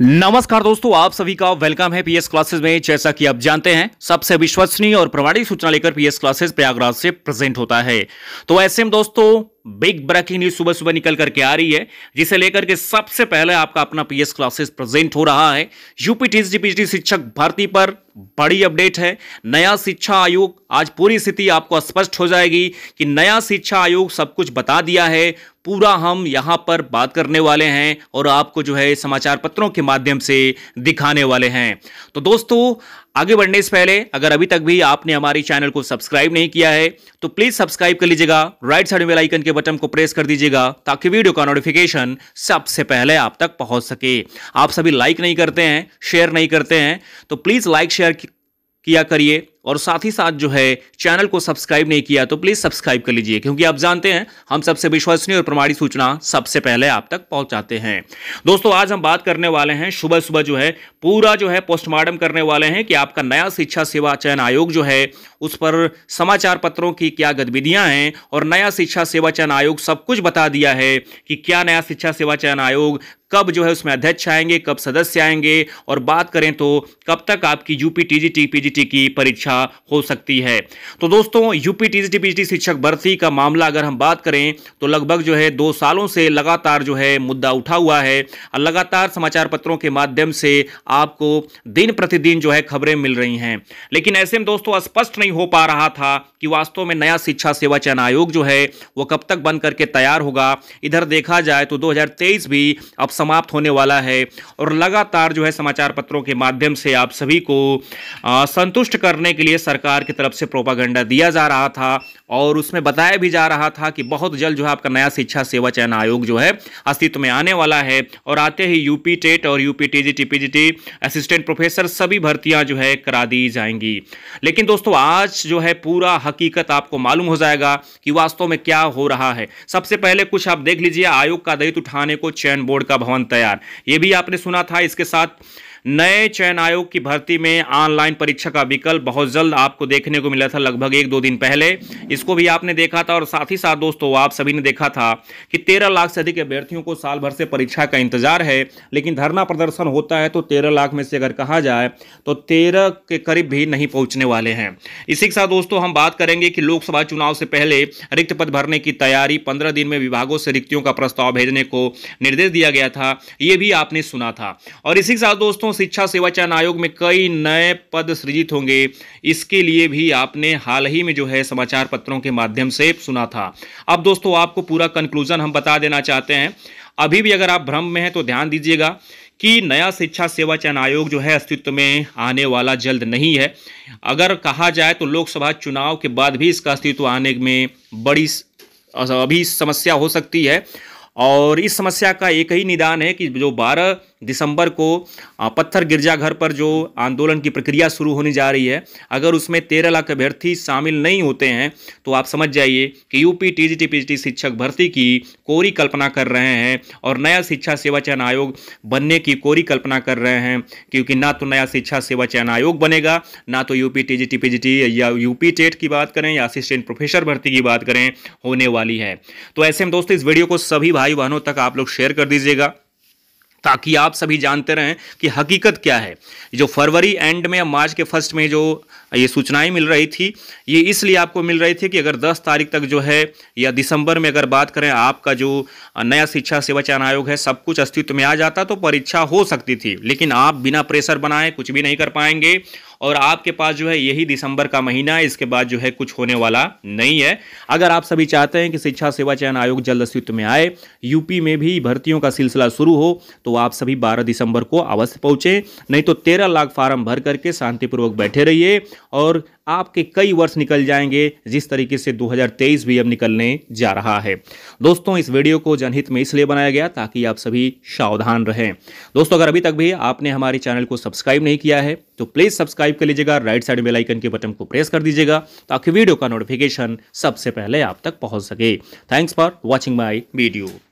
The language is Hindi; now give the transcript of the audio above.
नमस्कार दोस्तों आप सभी का वेलकम है पीएस क्लासेस में जैसा कि आप जानते हैं सबसे विश्वसनीय और प्रमाणिक सूचना लेकर पीएस क्लासेस प्रयागराज से प्रेजेंट होता है तो ऐसे में दोस्तों बिग ब्रेकिंग न्यूज सुबह सुबह निकल करके आ रही है जिसे लेकर के सबसे पहले आपका अपना पीएस क्लासेस प्रेजेंट हो रहा है यूपी टीजीटी शिक्षक भर्ती पर बड़ी अपडेट है नया शिक्षा आयोग आज पूरी स्थिति आपको स्पष्ट हो जाएगी कि नया शिक्षा आयोग सब कुछ बता दिया है पूरा हम यहाँ पर बात करने वाले हैं और आपको जो है समाचार पत्रों के माध्यम से दिखाने वाले हैं तो दोस्तों आगे बढ़ने से पहले अगर अभी तक भी आपने हमारे चैनल को सब्सक्राइब नहीं किया है तो प्लीज सब्सक्राइब कर लीजिएगा राइट साइड में आइकन के बटन को प्रेस कर दीजिएगा ताकि वीडियो का नोटिफिकेशन सबसे पहले आप तक पहुंच सके आप सभी लाइक नहीं करते हैं शेयर नहीं करते हैं तो प्लीज लाइक शेयर किया करिए और साथ ही साथ जो है चैनल को सब्सक्राइब नहीं किया तो प्लीज़ सब्सक्राइब कर लीजिए क्योंकि आप जानते हैं हम सबसे विश्वसनीय और प्रमाणित सूचना सबसे पहले आप तक पहुंचाते हैं दोस्तों आज हम बात करने वाले हैं सुबह सुबह जो है पूरा जो है पोस्टमार्टम करने वाले हैं कि आपका नया शिक्षा सेवा चयन आयोग जो है उस पर समाचार पत्रों की क्या गतिविधियां हैं और नया शिक्षा सेवा चयन आयोग सब कुछ बता दिया है कि क्या नया शिक्षा सेवा चयन आयोग कब जो है उसमें अध्यक्ष आएंगे कब सदस्य आएंगे और बात करें तो कब तक आपकी यूपी टी जी की परीक्षा हो सकती है तो दोस्तों यूपी टी जी शिक्षक भर्ती का मामला अगर हम बात करें तो लगभग जो है दो सालों से लगातार जो है मुद्दा उठा हुआ है और लगातार समाचार पत्रों के माध्यम से आपको दिन प्रतिदिन जो है खबरें मिल रही हैं लेकिन ऐसे में दोस्तों स्पष्ट नहीं हो पा रहा था कि वास्तव में नया शिक्षा सेवा चयन आयोग जो है वो कब तक बन करके तैयार होगा इधर देखा जाए तो दो भी अब समाप्त होने वाला है और लगातार जो है समाचार पत्रों के माध्यम से आप सभी को संतुष्ट करने के लिए सरकार की तरफ से प्रोपागंडा दिया जा रहा था और उसमें बताया भी जा रहा था कि बहुत जल्द जो है आपका नया शिक्षा सेवा चयन आयोग जो है अस्तित्व में आने वाला है और आते ही यूपी टेट और UP T TGT TPGT assistant professor सभी भर्तियां जो है करा दी जाएंगी लेकिन दोस्तों आज जो है पूरा हकीकत आपको मालूम हो जाएगा कि वास्तव में क्या हो रहा है सबसे पहले कुछ आप देख लीजिए आयोग का दायित्व उठाने को चयन बोर्ड का भवन तैयार ये भी आपने सुना था इसके साथ नए चयन आयोग की भर्ती में ऑनलाइन परीक्षा का विकल्प बहुत जल्द आपको देखने को मिला था लगभग एक दो दिन पहले इसको भी आपने देखा था और साथ ही साथ दोस्तों आप सभी ने देखा था कि तेरह लाख से अधिक अभ्यर्थियों को साल भर से परीक्षा का इंतजार है लेकिन धरना प्रदर्शन होता है तो तेरह लाख में से अगर कहा जाए तो तेरह के करीब भी नहीं पहुंचने वाले हैं इसी के साथ दोस्तों हम बात करेंगे कि लोकसभा चुनाव से पहले रिक्त पद भरने की तैयारी पंद्रह दिन में विभागों से रिक्तियों का प्रस्ताव भेजने को निर्देश दिया गया था ये भी आपने सुना था और इसी के साथ दोस्तों शिक्षा सेवा चयन आयोग में कई नए पद सृजित होंगे इसके लिए भी आपने हाल ही में जो है समाचार पत्रों के माध्यम से सुना था अब दोस्तों आपको पूरा कंक्लूजन हम बता देना चाहते हैं अभी भी अगर आप भ्रम में हैं तो ध्यान दीजिएगा कि नया शिक्षा सेवा चयन आयोग जो है अस्तित्व में आने वाला जल्द नहीं है अगर कहा जाए तो लोकसभा चुनाव के बाद भी इसका अस्तित्व आने में बड़ी अभी समस्या हो सकती है और इस समस्या का एक ही निदान है कि जो 12 दिसंबर को पत्थर गिरजाघर पर जो आंदोलन की प्रक्रिया शुरू होने जा रही है अगर उसमें तेरह लाख अभ्यर्थी शामिल नहीं होते हैं तो आप समझ जाइए कि यूपी टीजीटी पीजीटी शिक्षक भर्ती की कोरी कल्पना कर रहे हैं और नया शिक्षा सेवा चयन आयोग बनने की कोरी कल्पना कर रहे हैं क्योंकि ना तो नया शिक्षा सेवा चयन आयोग बनेगा ना तो यूपी टीजीटी पीजीटी या यूपी टेट की बात करें या असिस्टेंट प्रोफेसर भर्ती की बात करें होने वाली है तो ऐसे में दोस्तों इस वीडियो को सभी भाई बहनों तक आप लोग शेयर कर दीजिएगा ताकि आप सभी जानते रहें कि हकीकत क्या है जो फरवरी एंड में या मार्च के फर्स्ट में जो ये सूचनाएं मिल रही थी ये इसलिए आपको मिल रही थी कि अगर 10 तारीख तक जो है या दिसंबर में अगर बात करें आपका जो नया शिक्षा सेवा चयन आयोग है सब कुछ अस्तित्व में आ जाता तो परीक्षा हो सकती थी लेकिन आप बिना प्रेशर बनाए कुछ भी नहीं कर पाएंगे और आपके पास जो है यही दिसंबर का महीना है इसके बाद जो है कुछ होने वाला नहीं है अगर आप सभी चाहते हैं कि शिक्षा सेवा चयन आयोग जल्द अस्तित्व में आए यूपी में भी भर्तियों का सिलसिला शुरू हो तो आप सभी बारह दिसंबर को अवश्य पहुंचे नहीं तो तेरह लाख फार्म भर करके शांतिपूर्वक बैठे रहिए और आपके कई वर्ष निकल जाएंगे जिस तरीके से 2023 भी अब निकलने जा रहा है दोस्तों इस वीडियो को जनहित में इसलिए बनाया गया ताकि आप सभी सावधान रहें दोस्तों अगर अभी तक भी आपने हमारे चैनल को सब्सक्राइब नहीं किया है तो प्लीज़ सब्सक्राइब कर लीजिएगा राइट साइड में लाइकन के बटन को प्रेस कर दीजिएगा ताकि वीडियो का नोटिफिकेशन सबसे पहले आप तक पहुंच सके thanks for watching my video